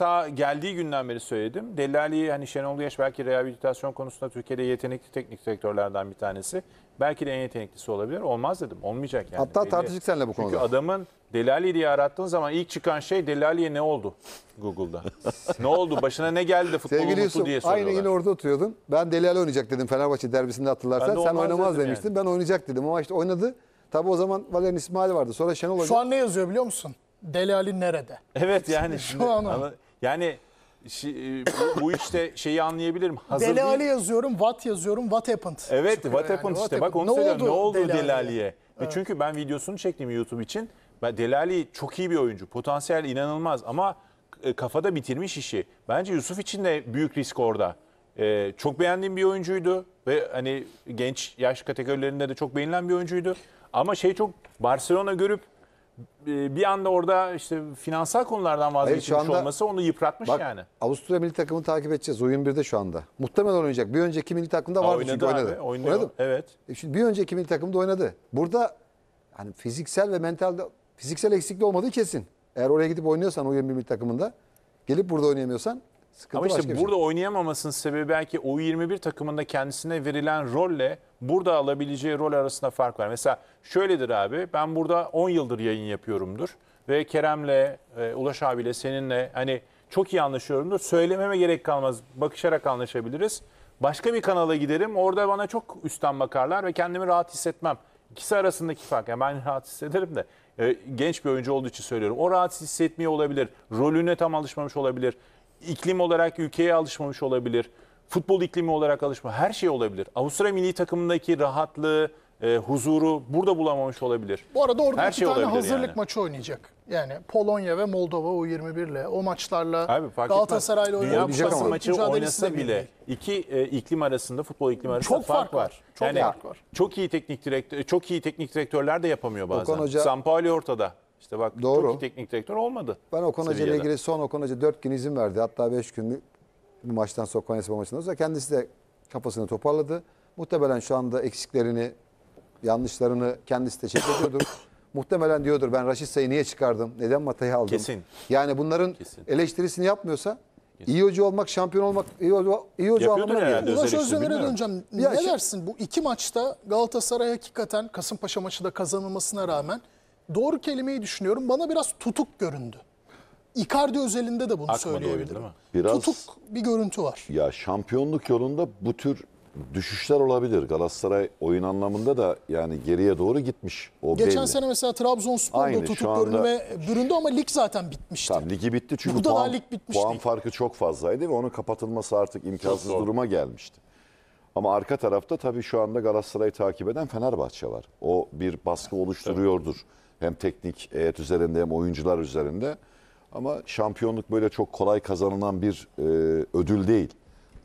ta geldiği günden beri söyledim. Delali hani Şenol Güneş belki rehabilitasyon konusunda Türkiye'de yetenekli teknik direktörlerden bir tanesi. Belki de en yeteneklisi olabilir. Olmaz dedim. Olmayacak yani. Hatta Belli. tartıştık seninle bu konuda. Çünkü adamın Delali diye arattığın zaman ilk çıkan şey Delali'ye ne oldu Google'da? ne oldu? Başına ne geldi de Sevgili Yusuf, diye soruyorlar. Aynı yine orada oturuyordun. Ben Delali oynayacak dedim Fenerbahçe derbisinde hatırlarsan. De Sen oynamaz demiştin. Yani. Ben oynayacak dedim ama işte oynadı. Tabi o zaman Valerian İsmail vardı. Sonra Şenol Hoca. Şu an ne yazıyor biliyor musun? Delali nerede? Evet yani. Şu an o. Yani şi- e, bu, bu işte şeyi anlayabilirim. Hazır Deli Ali yazıyorum, what yazıyorum, what happened. Evet, Çıkıyor what yani, happened what işte. Bak onu Ne söylüyorum. Ne oldu oldu Delali'ye? Delali'ye? Ve Çünkü ben videosunu çektim YouTube için. Ben Delali çok iyi bir oyuncu. Potansiyel inanılmaz ama e, kafada bitirmiş işi. Bence Yusuf için de büyük risk orada. E, çok beğendiğim bir oyuncuydu ve hani genç yaş kategorilerinde de çok beğenilen bir oyuncuydu. Ama şey çok Barcelona görüp e, bir anda orada işte finansal konulardan vazgeçmiş Hayır, şu anda- olması onu yıpratmış Bak yani. Avusturya milli takımını takip edeceğiz. Oyun bir de şu anda. Muhtemelen oynayacak. Bir önceki milli takımda Aa, vardı çünkü oynadı. oynuyor. Oynadı mı? Evet. E Şimdi bir önceki milli takımda oynadı. Burada hani fiziksel ve mental fiziksel eksikliği olmadığı kesin. Eğer oraya gidip oynuyorsan o 21 milli takımında gelip burada oynayamıyorsan Sıkıntı Ama işte şey. burada şey. oynayamamasının sebebi belki U21 takımında kendisine verilen rolle burada alabileceği rol arasında fark var. Mesela şöyledir abi ben burada 10 yıldır yayın yapıyorumdur ve Kerem'le, e, Ulaş abiyle, seninle hani çok iyi anlaşıyorumdur. Söylememe gerek kalmaz. Bakışarak anlaşabiliriz. Başka bir kanala giderim. Orada bana çok üstten bakarlar ve kendimi rahat hissetmem. İkisi arasındaki fark. Yani ben rahat hissederim de. E, genç bir oyuncu olduğu için söylüyorum. O rahat hissetmiyor olabilir. Rolüne tam alışmamış olabilir iklim olarak ülkeye alışmamış olabilir. Futbol iklimi olarak alışma her şey olabilir. Avusturya milli takımındaki rahatlığı, e, huzuru burada bulamamış olabilir. Bu arada orada Her iki şey tane hazırlık yani. maçı oynayacak. Yani Polonya ve Moldova U21 ile o maçlarla Abi, Galatasaray'la oynayacak ama maçı oynasa bile iki e, iklim arasında futbol iklim arasında çok fark, var. var. Çok yani, fark var. Çok iyi teknik direktör e, çok iyi teknik direktörler de yapamıyor bazen. Okan Hoca... Sampaoli ortada. İşte bak Doğru. çok iyi teknik direktör olmadı. Ben Okan Hoca ile ilgili son Okan Hoca 4 gün izin verdi. Hatta 5 gün bu maçtan sonra Konya Spor maçından sonra kendisi de kafasını toparladı. Muhtemelen şu anda eksiklerini, yanlışlarını kendisi de çekiyordur. Muhtemelen diyordur ben Raşit Say'ı niye çıkardım? Neden Matay'ı aldım? Kesin. Yani bunların Kesin. eleştirisini yapmıyorsa Kesin. iyi hoca olmak, şampiyon olmak, iyi hoca, iyi hoca Yapıyordur anlamına gelir. Ulaş Özdemir'e döneceğim. ne şey... dersin? Bu iki maçta Galatasaray hakikaten Kasımpaşa maçı da kazanılmasına rağmen doğru kelimeyi düşünüyorum. Bana biraz tutuk göründü. Icardi özelinde de bunu Akmadı söyleyebilirim. Oyun, biraz, tutuk bir görüntü var. Ya şampiyonluk yolunda bu tür düşüşler olabilir. Galatasaray oyun anlamında da yani geriye doğru gitmiş. O Geçen belli. sene mesela Trabzonspor'da tutuk anda... görünme büründü ama lig zaten bitmişti. Tamam ligi bitti çünkü Burada puan, lig bitmişti. puan farkı çok fazlaydı ve onun kapatılması artık imkansız duruma gelmişti. Ama arka tarafta tabii şu anda Galatasaray'ı takip eden Fenerbahçe var. O bir baskı oluşturuyordur. Evet. Hem teknik heyet üzerinde hem oyuncular üzerinde. Ama şampiyonluk böyle çok kolay kazanılan bir e, ödül değil.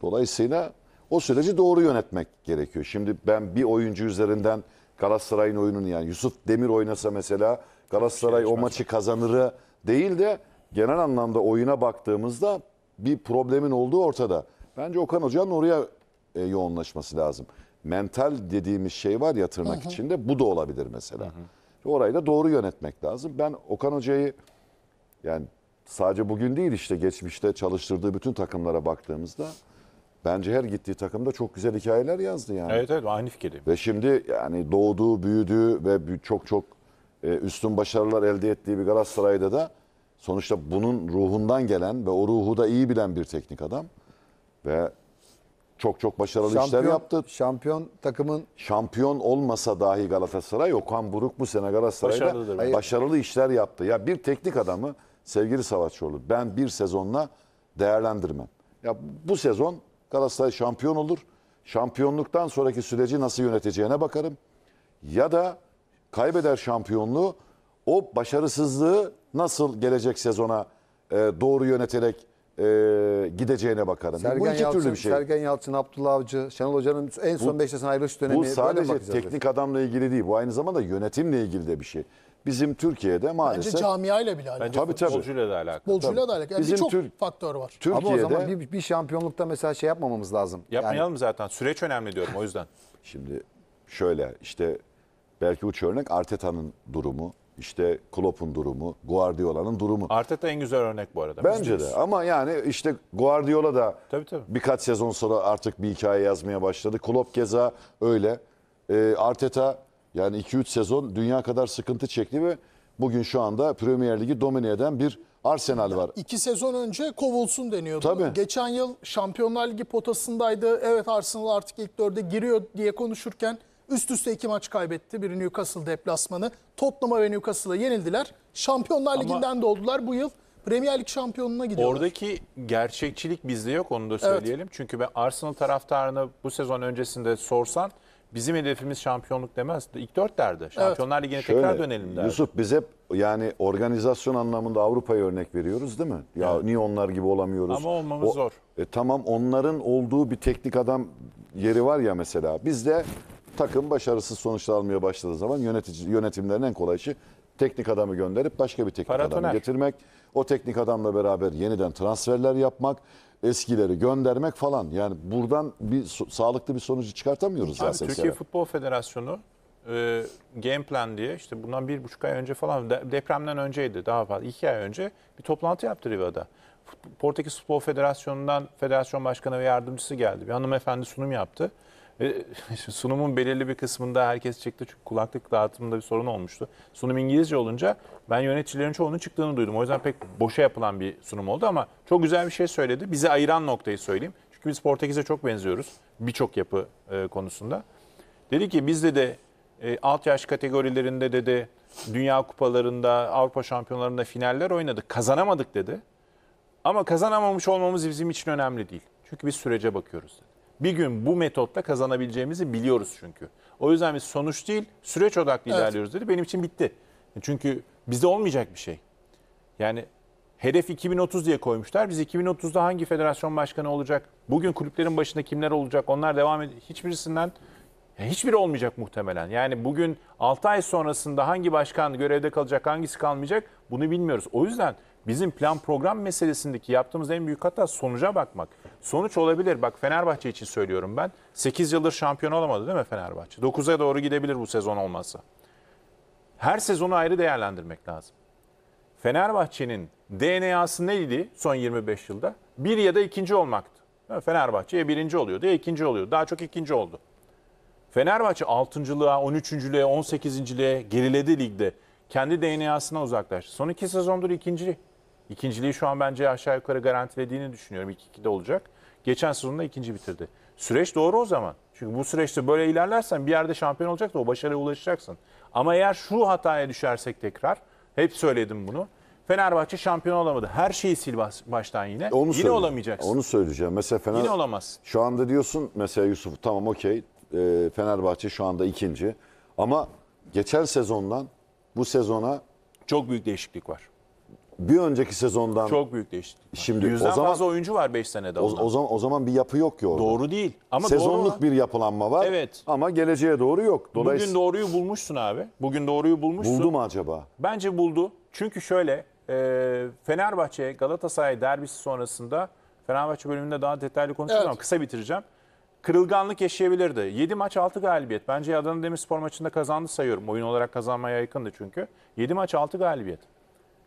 Dolayısıyla o süreci doğru yönetmek gerekiyor. Şimdi ben bir oyuncu üzerinden Galatasaray'ın oyununu yani Yusuf Demir oynasa mesela Galatasaray o maçı kazanır değil de genel anlamda oyuna baktığımızda bir problemin olduğu ortada. Bence Okan Hoca'nın oraya e, yoğunlaşması lazım. Mental dediğimiz şey var ya tırnak hı hı. içinde bu da olabilir mesela. Hı hı orayı da doğru yönetmek lazım. Ben Okan Hoca'yı yani sadece bugün değil işte geçmişte çalıştırdığı bütün takımlara baktığımızda bence her gittiği takımda çok güzel hikayeler yazdı yani. Evet evet aynı fikirdeyim. Ve şimdi yani doğduğu, büyüdüğü ve çok çok e, üstün başarılar elde ettiği bir Galatasaray'da da sonuçta bunun ruhundan gelen ve o ruhu da iyi bilen bir teknik adam ve çok çok başarılı şampiyon, işler yaptı. Şampiyon takımın Şampiyon olmasa dahi Galatasaray Okan Buruk bu sene Galatasaray'da başarılı, işler yaptı. Ya bir teknik adamı sevgili Savaşçıoğlu ben bir sezonla değerlendirmem. Ya bu sezon Galatasaray şampiyon olur. Şampiyonluktan sonraki süreci nasıl yöneteceğine bakarım. Ya da kaybeder şampiyonluğu o başarısızlığı nasıl gelecek sezona e, doğru yöneterek e, gideceğine bakarım. Sergen bu iki Yalçın, türlü bir şey. Sergen Yalçın, Abdullah Avcı, Şenol Hoca'nın en son Beşiktaş'ın ayrılış dönemi. Bu sadece teknik adamla ilgili değil. Bu aynı zamanda yönetimle ilgili de bir şey. Bizim Türkiye'de maalesef... Bence camiayla bile alakalı. Bence tabii, tabii. futbolcuyla da alakalı. Futbolcuyla da alakalı. Yani Bizim çok Türk- faktör var. Türkiye'de... Ama o zaman bir, bir şampiyonlukta mesela şey yapmamamız lazım. Yapmayalım zaten. Süreç önemli diyorum o yüzden. Şimdi şöyle işte belki uç örnek Arteta'nın durumu işte Klopp'un durumu, Guardiola'nın durumu. Arteta en güzel örnek bu arada. Bence de ama yani işte Guardiola da tabii, tabii. birkaç sezon sonra artık bir hikaye yazmaya başladı. Klopp keza öyle. E, Arteta yani 2-3 sezon dünya kadar sıkıntı çekti ve bugün şu anda Premier Ligi domine eden bir Arsenal var. İki sezon önce kovulsun deniyordu. Tabii. Geçen yıl Şampiyonlar Ligi potasındaydı. Evet Arsenal artık ilk dörde giriyor diye konuşurken Üst üste iki maç kaybetti. Biri Newcastle deplasmanı. Tottenham'a ve Newcastle'a yenildiler. Şampiyonlar Ligi'nden de oldular bu yıl. Premier Lig şampiyonuna gidiyorlar. Oradaki gerçekçilik bizde yok onu da söyleyelim. Evet. Çünkü ben Arsenal taraftarını bu sezon öncesinde sorsan bizim hedefimiz şampiyonluk demez. İlk dört derdi. Şampiyonlar evet. Ligi'ne tekrar dönelim derdi. Yusuf biz hep yani organizasyon anlamında Avrupa'ya örnek veriyoruz değil mi? Ya evet. niye onlar gibi olamıyoruz? Ama olmamız o, zor. E, tamam onların olduğu bir teknik adam yeri var ya mesela. Bizde takım başarısız sonuçlar almaya başladığı zaman yönetici yönetimlerin en kolay işi teknik adamı gönderip başka bir teknik Para adamı getirmek. O teknik adamla beraber yeniden transferler yapmak, eskileri göndermek falan. Yani buradan bir sağlıklı bir sonucu çıkartamıyoruz Abi, zaten. Türkiye Futbol Federasyonu e, game plan diye işte bundan bir buçuk ay önce falan depremden önceydi daha fazla iki ay önce bir toplantı yaptı Riva'da. Portekiz Futbol Federasyonu'ndan federasyon başkanı ve yardımcısı geldi. Bir hanımefendi sunum yaptı. sunumun belirli bir kısmında herkes çıktı çünkü kulaklık dağıtımında bir sorun olmuştu. Sunum İngilizce olunca ben yöneticilerin çoğunun çıktığını duydum. O yüzden pek boşa yapılan bir sunum oldu ama çok güzel bir şey söyledi. Bizi ayıran noktayı söyleyeyim. Çünkü biz Portekiz'e çok benziyoruz birçok yapı e, konusunda. Dedi ki bizde de e, alt yaş kategorilerinde dedi Dünya Kupalarında, Avrupa Şampiyonlarında finaller oynadık. Kazanamadık dedi. Ama kazanamamış olmamız bizim için önemli değil. Çünkü biz sürece bakıyoruz dedi bir gün bu metotla kazanabileceğimizi biliyoruz çünkü. O yüzden biz sonuç değil süreç odaklı evet. ilerliyoruz dedi. Benim için bitti. Çünkü bizde olmayacak bir şey. Yani hedef 2030 diye koymuşlar. Biz 2030'da hangi federasyon başkanı olacak? Bugün kulüplerin başında kimler olacak? Onlar devam ediyor. Hiçbirisinden hiçbir olmayacak muhtemelen. Yani bugün 6 ay sonrasında hangi başkan görevde kalacak, hangisi kalmayacak bunu bilmiyoruz. O yüzden Bizim plan program meselesindeki yaptığımız en büyük hata sonuca bakmak. Sonuç olabilir. Bak Fenerbahçe için söylüyorum ben. 8 yıldır şampiyon olamadı değil mi Fenerbahçe? 9'a doğru gidebilir bu sezon olmazsa. Her sezonu ayrı değerlendirmek lazım. Fenerbahçe'nin DNA'sı neydi son 25 yılda? Bir ya da ikinci olmaktı. Fenerbahçe'ye birinci oluyordu ya ikinci oluyordu. Daha çok ikinci oldu. Fenerbahçe 6.lığa, 13.lüğe, 18.liğe geriledi ligde. Kendi DNA'sına uzaklaştı. Son iki sezondur ikinci. İkinciliği şu an bence aşağı yukarı garantilediğini düşünüyorum. 2-2'de olacak. Geçen sezonda ikinci bitirdi. Süreç doğru o zaman. Çünkü bu süreçte böyle ilerlersen bir yerde şampiyon olacak da o başarıya ulaşacaksın. Ama eğer şu hataya düşersek tekrar, hep söyledim bunu. Fenerbahçe şampiyon olamadı. Her şeyi sil baştan yine. Onu yine olamayacaksın. Onu söyleyeceğim. Mesela Fener... Yine olamaz. Şu anda diyorsun mesela Yusuf tamam okey. E, Fenerbahçe şu anda ikinci. Ama geçen sezondan bu sezona... Çok büyük değişiklik var bir önceki sezondan Çok büyük değişiklik. Şimdi Yüzden o zaman- fazla oyuncu var 5 senede. o, o zaman o zaman bir yapı yok ki orada. doğru değil. Ama Sezonluk doğru. bir yapılanma var. Evet. Ama geleceğe doğru yok. Dolayısıyla Bugün doğruyu bulmuşsun abi. Bugün doğruyu bulmuşsun. buldu mu acaba? Bence buldu. Çünkü şöyle e, Fenerbahçe Galatasaray derbisi sonrasında Fenerbahçe bölümünde daha detaylı konuşacağım Evet. ama kısa bitireceğim. Kırılganlık yaşayabilirdi. 7 maç 6 galibiyet. Bence Adana Demirspor maçında kazandı sayıyorum. Oyun olarak kazanmaya yakındı çünkü. 7 maç 6 galibiyet.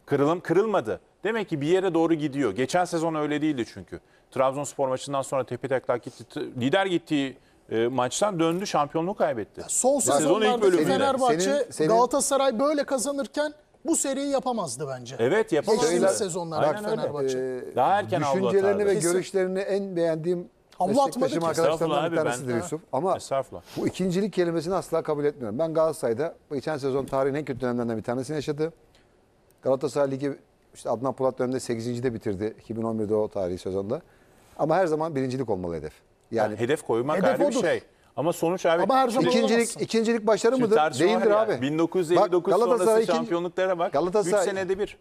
Kırılım kırılmadı. Demek ki bir yere doğru gidiyor. Geçen sezon öyle değildi çünkü. Trabzonspor maçından sonra tepe taklak gitti. Lider gittiği e, maçtan döndü şampiyonluğu kaybetti. Son sezonlarda sezon Fenerbahçe senin, senin... Galatasaray böyle kazanırken bu seriyi yapamazdı bence. Evet yapamazdı. Geçtiğimiz sezonlar Aynen Fenerbahçe. Ee, Daha erken Düşüncelerini ve görüşlerini en beğendiğim Havlu meslektaşım arkadaşlarımdan bir tanesidir ben, Yusuf. Ama bu ikincilik kelimesini asla kabul etmiyorum. Ben Galatasaray'da geçen sezon tarihin en kötü dönemlerinden bir tanesini yaşadı. Galatasaray Ligi işte Adnan Polat döneminde 8. de bitirdi. 2011'de o tarihi sezonda. Ama her zaman birincilik olmalı hedef. Yani Ya hedef koymak Hedef ayrı odur. bir şey. Ama sonuç abi Ama her zaman ikincilik, olamazsın. ikincilik başarı Şimdi mıdır? Değildir abi. 1959 Galatasaray sonrası ikinci- şampiyonluklara bak. 3 Galatasaray- senede bir.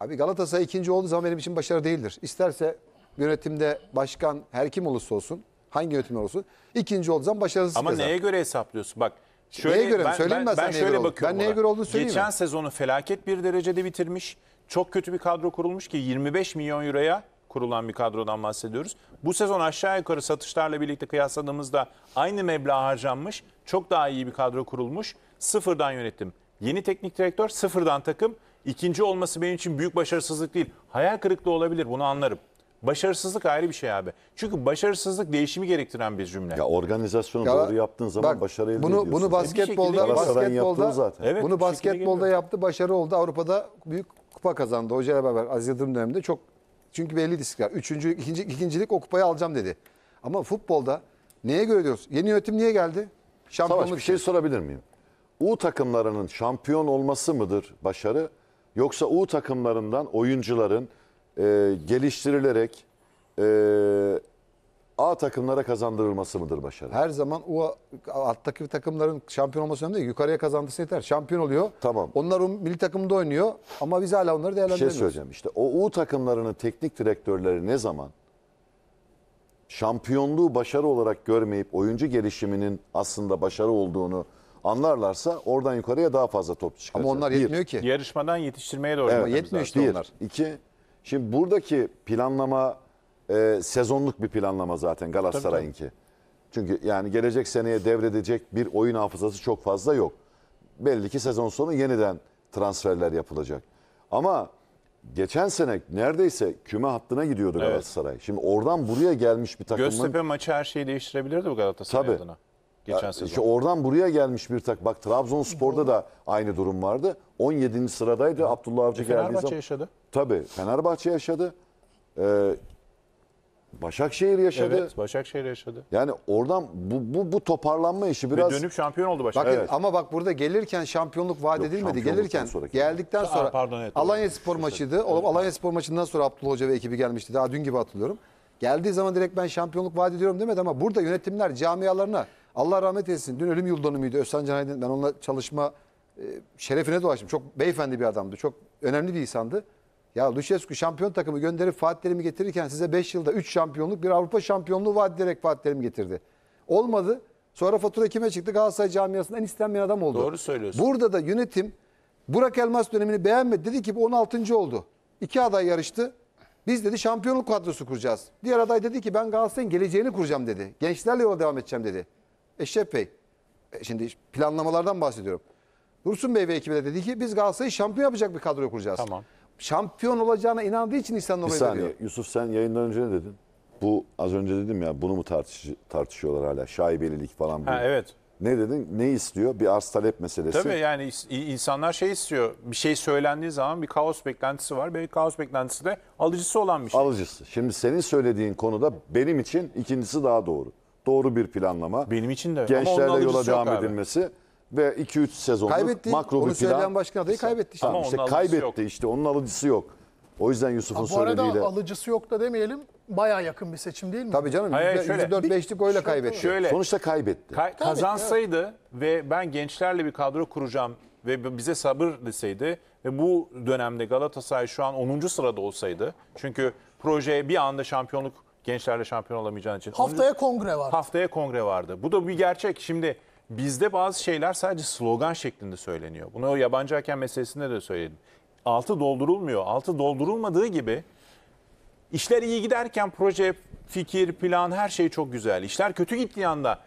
Abi Galatasaray ikinci olduğu zaman benim için başarı değildir. İsterse yönetimde başkan her kim olursa olsun, hangi yönetim olsun ikinci olduğu zaman başarısız Ama kazanır. neye göre hesaplıyorsun? Bak Şöyle, neye göre ben, mi? Söyleyeyim ben, ben, ben neye şöyle göre bakıyorum. Ben neye göre olduğunu söyleyeyim Geçen mi? sezonu felaket bir derecede bitirmiş. Çok kötü bir kadro kurulmuş ki 25 milyon euroya kurulan bir kadrodan bahsediyoruz. Bu sezon aşağı yukarı satışlarla birlikte kıyasladığımızda aynı meblağ harcanmış. Çok daha iyi bir kadro kurulmuş. Sıfırdan yönettim. Yeni teknik direktör sıfırdan takım. İkinci olması benim için büyük başarısızlık değil. Hayal kırıklığı olabilir bunu anlarım. Başarısızlık ayrı bir şey abi. Çünkü başarısızlık değişimi gerektiren bir cümle. Ya organizasyonu Ya doğru yaptığın zaman bak, başarı elde bunu, ediyorsun. E, bunu basketbolda, şekilde- basketbolda, zaten. Evet, bunu basketbolda yaptı, başarı oldu. Avrupa'da büyük kupa kazandı. Hoca ile beraber Aziz Yıldırım döneminde çok çünkü belli istikrar. Üçüncü, ikinci, ikincilik o kupayı alacağım dedi. Ama futbolda neye göre diyoruz? Yeni yönetim niye geldi? Şampiyonluk Savaş bir şey sorabilir miyim? U takımlarının şampiyon olması mıdır başarı? Yoksa U takımlarından oyuncuların e, geliştirilerek e, A takımlara kazandırılması mıdır başarı? Her zaman o alttaki takımların şampiyon olması önemli değil. Yukarıya kazandısı yeter. Şampiyon oluyor. Tamam. Onlar o milli takımda oynuyor ama biz hala onları Bir şey söyleyeceğim işte o U takımlarının teknik direktörleri ne zaman şampiyonluğu başarı olarak görmeyip oyuncu gelişiminin aslında başarı olduğunu anlarlarsa oradan yukarıya daha fazla top çıkacak. ama onlar Bir. yetmiyor ki. Yarışmadan yetiştirmeye doğru. Evet. Ama yetmiyor işte onlar. İki, Şimdi buradaki planlama e, sezonluk bir planlama zaten Galatasaray'ınki. Çünkü yani gelecek seneye devredecek bir oyun hafızası çok fazla yok. Belli ki sezon sonu yeniden transferler yapılacak. Ama geçen sene neredeyse küme hattına gidiyordu Evet. Galatasaray. Şimdi oradan buraya gelmiş bir takımın... Göztepe maçı her şeyi değiştirebilirdi bu Galatasaray Tabii. adına. Geçen sezon. işte oradan buraya gelmiş bir tak. Bak Trabzonspor'da da aynı durum vardı. 17. sıradaydı Abdullah Avcı e, geldiği Fenerbahçe zaman. yaşadı. Tabii Fenerbahçe yaşadı. Ee, Başakşehir yaşadı. Evet, Başakşehir yaşadı. Yani oradan bu bu, bu toparlanma işi biraz Ve dönüp şampiyon oldu Başakşehir. Bakın Evet. ama bak burada gelirken şampiyonluk vaat edilmedi. Gelirken geldikten sonra pardon, evet, doğru. Spor maçıydı. Oğlum Alanya Spor maçından sonra Abdullah Hoca ve ekibi gelmişti. Daha dün gibi hatırlıyorum. Geldiği zaman direkt ben şampiyonluk vaat ediyorum demedi ama burada yönetimler camialarına Allah rahmet etsin. Dün ölüm yıl dönümüydü. Özcan Canaydın ben onunla çalışma e, şerefine dolaştım. Çok beyefendi bir adamdı. Çok önemli bir insandı. Ya Lucescu şampiyon takımı gönderip Fatih Terim'i getirirken size 5 yılda 3 şampiyonluk bir Avrupa şampiyonluğu vaat ederek Fatih Terim getirdi. Olmadı. Sonra fatura kime çıktı? Galatasaray camiasının en istenmeyen adam oldu. Doğru söylüyorsun. Burada da yönetim Burak Elmas dönemini beğenmedi. Dedi ki bu 16. oldu. İki aday yarıştı. Biz dedi şampiyonluk kadrosu kuracağız. Diğer aday dedi ki ben Galatasaray'ın geleceğini kuracağım dedi. Gençlerle yola devam edeceğim dedi. Eşref Bey. E, şimdi planlamalardan bahsediyorum. Dursun Bey ve ekibi de dedi ki biz Galatasaray'ı şampiyon yapacak bir kadro kuracağız. Tamam şampiyon olacağına inandığı için insanlar oraya Bir Yusuf sen yayından önce ne dedin? Bu az önce dedim ya bunu mu tartış tartışıyorlar hala şaibelilik falan. Ha, evet. Ne dedin? Ne istiyor? Bir arz talep meselesi. Tabii yani insanlar şey istiyor. Bir şey söylendiği zaman bir kaos beklentisi var. Bir kaos beklentisi de alıcısı olan bir şey. Alıcısı. Şimdi senin söylediğin konuda benim için ikincisi daha doğru. Doğru bir planlama. Benim için de. Gençlerle yola devam abi ve 2-3 sezonluk kaybetti. makro bir Onu plan. söyleyen başkan adayı kaybetti işte. Ama işte onun kaybetti yok. işte onun alıcısı yok. O yüzden Yusuf'un Bu arada alıcısı yok da demeyelim. Baya yakın bir seçim değil mi? Tabii canım Hayır, yüzde- %4-5'lik oyla kaybetti. Şöyle Sonuçta kaybetti. ka- kazansaydı ve ben gençlerle bir kadro kuracağım ve bize sabır deseydi ve bu dönemde Galatasaray şu an 10. sırada olsaydı. Çünkü proje bir anda şampiyonluk gençlerle şampiyon olamayacağın için. Haftaya kongre var. Haftaya kongre vardı. Bu da bir gerçek. Şimdi Bizde bazı şeyler sadece slogan şeklinde söyleniyor. Bunu o yabancı hakem meselesinde de söyledim. Altı doldurulmuyor. Altı doldurulmadığı gibi işler iyi giderken proje, fikir, plan her şey çok güzel. İşler kötü gittiği anda